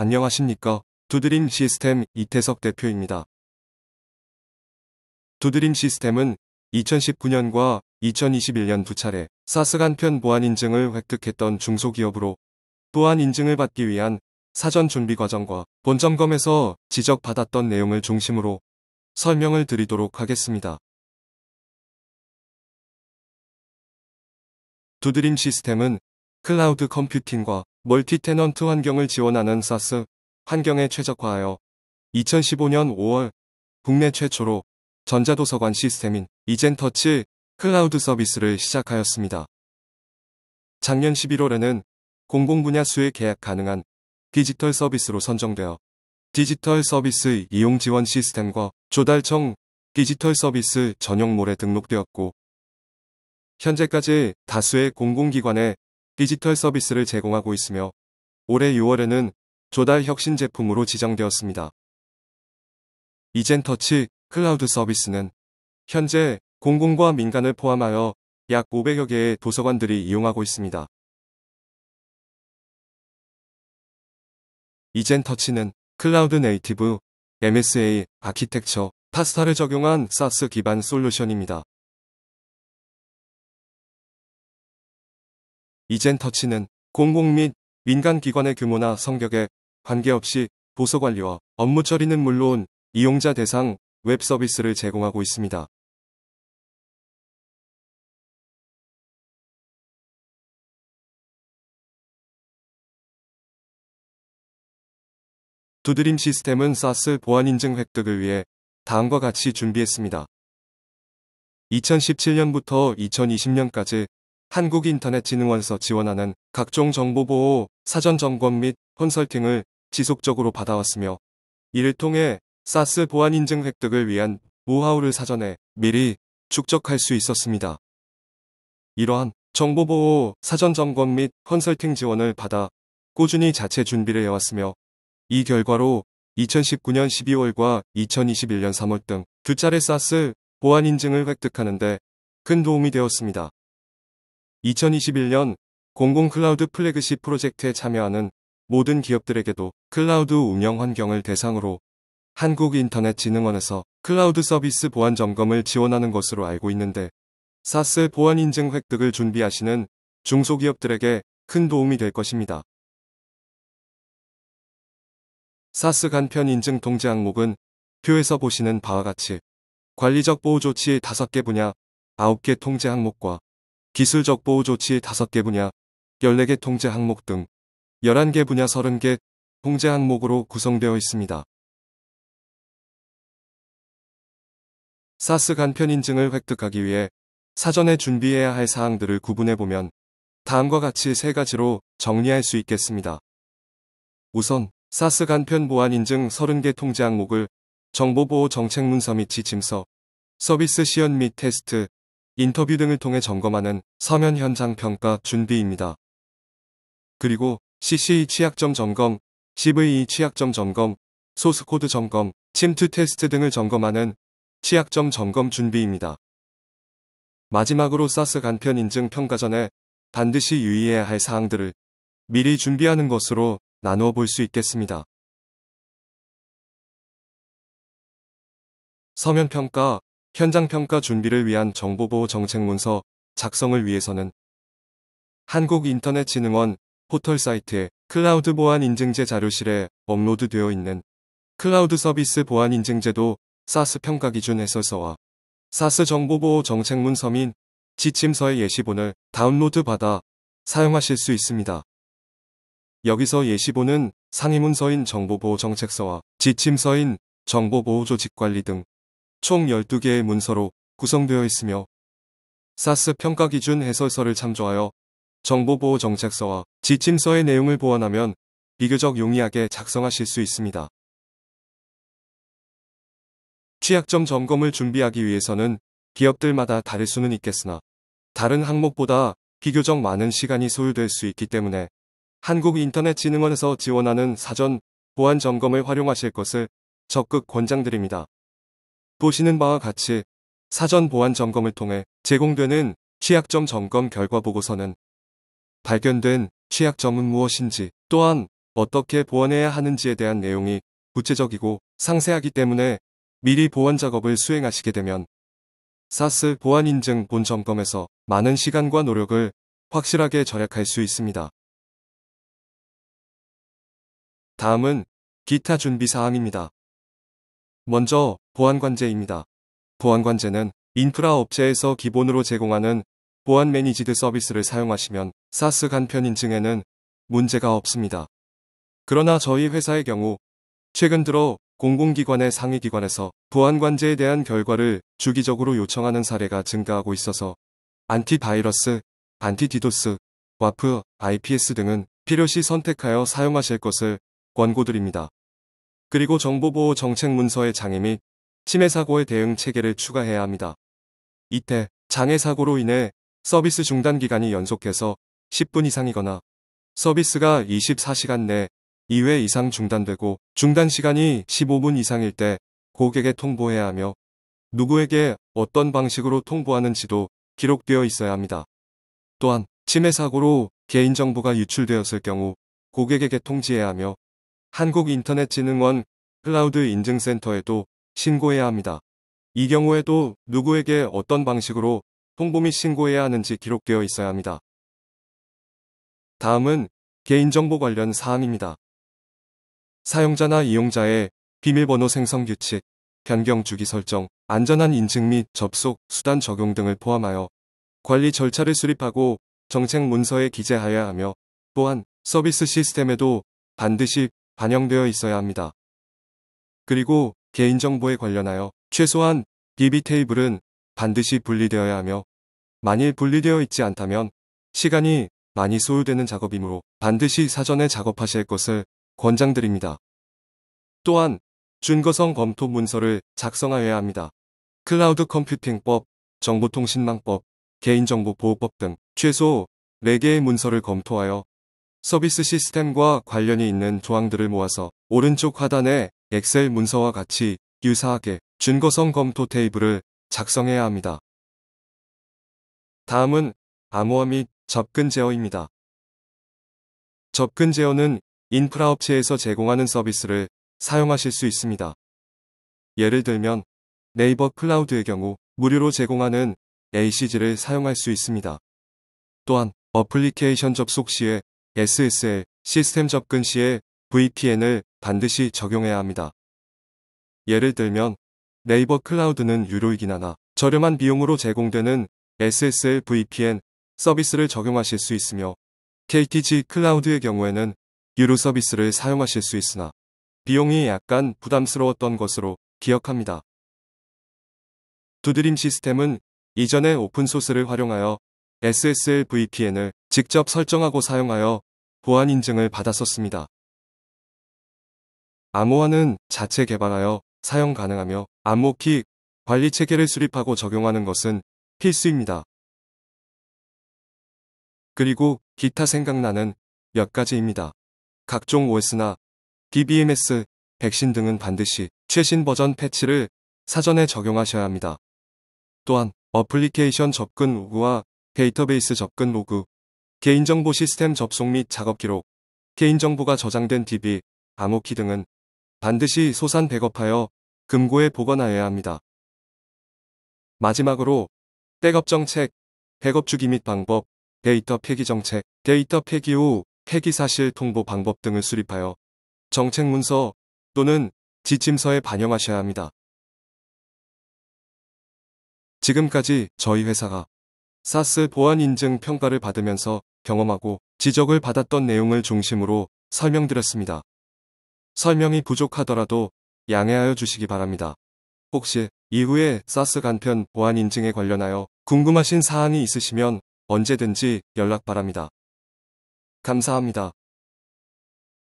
안녕하십니까. 두드림 시스템 이태석 대표입니다. 두드림 시스템은 2019년과 2021년 두 차례 사스 간편 보안 인증을 획득했던 중소기업으로 또한 인증을 받기 위한 사전 준비 과정과 본점검에서 지적받았던 내용을 중심으로 설명을 드리도록 하겠습니다. 두드림 시스템은 클라우드 컴퓨팅과 멀티테넌트 환경을 지원하는 사스 환경에 최적화하여 2015년 5월 국내 최초로 전자도서관 시스템인 이젠터치 클라우드 서비스를 시작하였습니다. 작년 11월에는 공공분야 수에 계약 가능한 디지털 서비스로 선정되어 디지털 서비스 이용 지원 시스템과 조달청 디지털 서비스 전용몰에 등록되었고 현재까지 다수의 공공기관에 디지털 서비스를 제공하고 있으며 올해 6월에는 조달 혁신 제품으로 지정되었습니다. 이젠터치 클라우드 서비스는 현재 공공과 민간을 포함하여 약 500여 개의 도서관들이 이용하고 있습니다. 이젠터치는 클라우드 네이티브, MSA, 아키텍처, 파스타를 적용한 사스 기반 솔루션입니다. 이젠 터치는 공공 및 민간기관의 규모나 성격에 관계없이 보서관리와 업무 처리는 물론 이용자 대상 웹 서비스를 제공하고 있습니다. 두드림 시스템은 사스 보안 인증 획득을 위해 다음과 같이 준비했습니다. 2017년부터 2020년까지 한국인터넷진흥원서 지원하는 각종 정보보호, 사전점검 및 컨설팅을 지속적으로 받아왔으며 이를 통해 사스 보안 인증 획득을 위한 노하우를 사전에 미리 축적할 수 있었습니다. 이러한 정보보호, 사전점검 및 컨설팅 지원을 받아 꾸준히 자체 준비를 해왔으며 이 결과로 2019년 12월과 2021년 3월 등 두 차례 사스 보안 인증을 획득하는데 큰 도움이 되었습니다. 2021년 공공 클라우드 플래그십 프로젝트에 참여하는 모든 기업들에게도 클라우드 운영 환경을 대상으로 한국인터넷진흥원에서 클라우드 서비스 보안 점검을 지원하는 것으로 알고 있는데 사스 보안 인증 획득을 준비하시는 중소기업들에게 큰 도움이 될 것입니다. 사스 간편 인증 통제 항목은 표에서 보시는 바와 같이 관리적 보호 조치 5개 분야 9개 통제 항목과 기술적 보호 조치 5개 분야, 14개 통제 항목 등 11개 분야 30개 통제 항목으로 구성되어 있습니다. 사스 간편 인증을 획득하기 위해 사전에 준비해야 할 사항들을 구분해보면 다음과 같이 세 가지로 정리할 수 있겠습니다. 우선 사스 간편 보안 인증 30개 통제 항목을 정보보호 정책문서 및 지침서, 서비스 시연 및 테스트, 인터뷰 등을 통해 점검하는 서면 현장 평가 준비입니다. 그리고 CCE 취약점 점검, CVE 취약점 점검, 소스코드 점검, 침투 테스트 등을 점검하는 취약점 점검 준비입니다. 마지막으로 사스 간편 인증 평가 전에 반드시 유의해야 할 사항들을 미리 준비하는 것으로 나누어 볼 수 있겠습니다. 서면평가, 현장 평가 준비를 위한 정보보호 정책문서 작성을 위해서는 한국인터넷진흥원 포털 사이트에 클라우드 보안 인증제 자료실에 업로드되어 있는 클라우드 서비스 보안 인증제도 사스 평가 기준 해설서와 사스 정보보호 정책문서 및 지침서의 예시본을 다운로드 받아 사용하실 수 있습니다. 여기서 예시본은 상위문서인 정보보호 정책서와 지침서인 정보보호조직관리 등총 12개의 문서로 구성되어 있으며 사스 평가 기준 해설서를 참조하여 정보보호 정책서와 지침서의 내용을 보완하면 비교적 용이하게 작성하실 수 있습니다. 취약점 점검을 준비하기 위해서는 기업들마다 다를 수는 있겠으나 다른 항목보다 비교적 많은 시간이 소요될 수 있기 때문에 한국인터넷진흥원에서 지원하는 사전 보안 점검을 활용하실 것을 적극 권장드립니다. 보시는 바와 같이 사전 보안 점검을 통해 제공되는 취약점 점검 결과 보고서는 발견된 취약점은 무엇인지 또한 어떻게 보완해야 하는지에 대한 내용이 구체적이고 상세하기 때문에 미리 보완 작업을 수행하시게 되면 사스 보안 인증 본 점검에서 많은 시간과 노력을 확실하게 절약할 수 있습니다. 다음은 기타 준비 사항입니다. 먼저 보안관제입니다. 보안관제는 인프라 업체에서 기본으로 제공하는 보안 매니지드 서비스를 사용하시면 사스 간편 인증에는 문제가 없습니다. 그러나 저희 회사의 경우 최근 들어 공공기관의 상위기관에서 보안관제에 대한 결과를 주기적으로 요청하는 사례가 증가하고 있어서 안티바이러스, 안티디도스, 와프, IPS 등은 필요시 선택하여 사용하실 것을 권고드립니다. 그리고 정보보호 정책 문서의 장애 및 침해 사고의 대응 체계를 추가해야 합니다. 이때 장애 사고로 인해 서비스 중단 기간이 연속해서 10분 이상이거나 서비스가 24시간 내 2회 이상 중단되고 중단 시간이 15분 이상일 때 고객에 통보해야 하며 누구에게 어떤 방식으로 통보하는지도 기록되어 있어야 합니다. 또한 침해 사고로 개인정보가 유출되었을 경우 고객에게 통지해야 하며 한국인터넷진흥원 클라우드 인증센터에도 신고해야 합니다. 이 경우에도 누구에게 어떤 방식으로 통보 및 신고해야 하는지 기록되어 있어야 합니다. 다음은 개인정보 관련 사항입니다. 사용자나 이용자의 비밀번호 생성 규칙, 변경 주기 설정, 안전한 인증 및 접속 수단 적용 등을 포함하여 관리 절차를 수립하고 정책 문서에 기재하여야 하며 또한 서비스 시스템에도 반드시 반영되어 있어야 합니다. 그리고 개인정보에 관련하여 최소한 DB 테이블은 반드시 분리되어야 하며 만일 분리되어 있지 않다면 시간이 많이 소요되는 작업이므로 반드시 사전에 작업하실 것을 권장드립니다. 또한 준거성 검토 문서를 작성하여야 합니다. 클라우드 컴퓨팅법, 정보통신망법, 개인정보보호법 등 최소 4개의 문서를 검토하여 서비스 시스템과 관련이 있는 조항들을 모아서 오른쪽 하단에 엑셀 문서와 같이 유사하게 준거성 검토 테이블을 작성해야 합니다. 다음은 암호화 및 접근 제어입니다. 접근 제어는 인프라 업체에서 제공하는 서비스를 사용하실 수 있습니다. 예를 들면 네이버 클라우드의 경우 무료로 제공하는 ACG를 사용할 수 있습니다. 또한 어플리케이션 접속 시에 SSL 시스템 접근 시에 VPN을 반드시 적용해야 합니다. 예를 들면 네이버 클라우드는 유료이긴 하나 저렴한 비용으로 제공되는 SSL VPN 서비스를 적용하실 수 있으며 KTG 클라우드의 경우에는 유료 서비스를 사용하실 수 있으나 비용이 약간 부담스러웠던 것으로 기억합니다. 두드림 시스템은 이전에 오픈소스를 활용하여 SSL VPN을 직접 설정하고 사용하여 보안 인증을 받았었습니다. 암호화는 자체 개발하여 사용 가능하며 암호키 관리 체계를 수립하고 적용하는 것은 필수입니다. 그리고 기타 생각나는 몇 가지입니다. 각종 OS나 DBMS, 백신 등은 반드시 최신 버전 패치를 사전에 적용하셔야 합니다. 또한 어플리케이션 접근 로그와 데이터베이스 접근 로그, 개인정보 시스템 접속 및 작업 기록, 개인정보가 저장된 DB, 암호키 등은 반드시 소산 백업하여 금고에 보관하여야 합니다. 마지막으로 백업 정책, 백업 주기 및 방법, 데이터 폐기 정책, 데이터 폐기 후 폐기 사실 통보 방법 등을 수립하여 정책 문서 또는 지침서에 반영하셔야 합니다. 지금까지 저희 회사가 사스 보안 인증 평가를 받으면서 경험하고 지적을 받았던 내용을 중심으로 설명드렸습니다. 설명이 부족하더라도 양해하여 주시기 바랍니다. 혹시 이후에 사스 간편 보안 인증에 관련하여 궁금하신 사항이 있으시면 언제든지 연락 바랍니다. 감사합니다.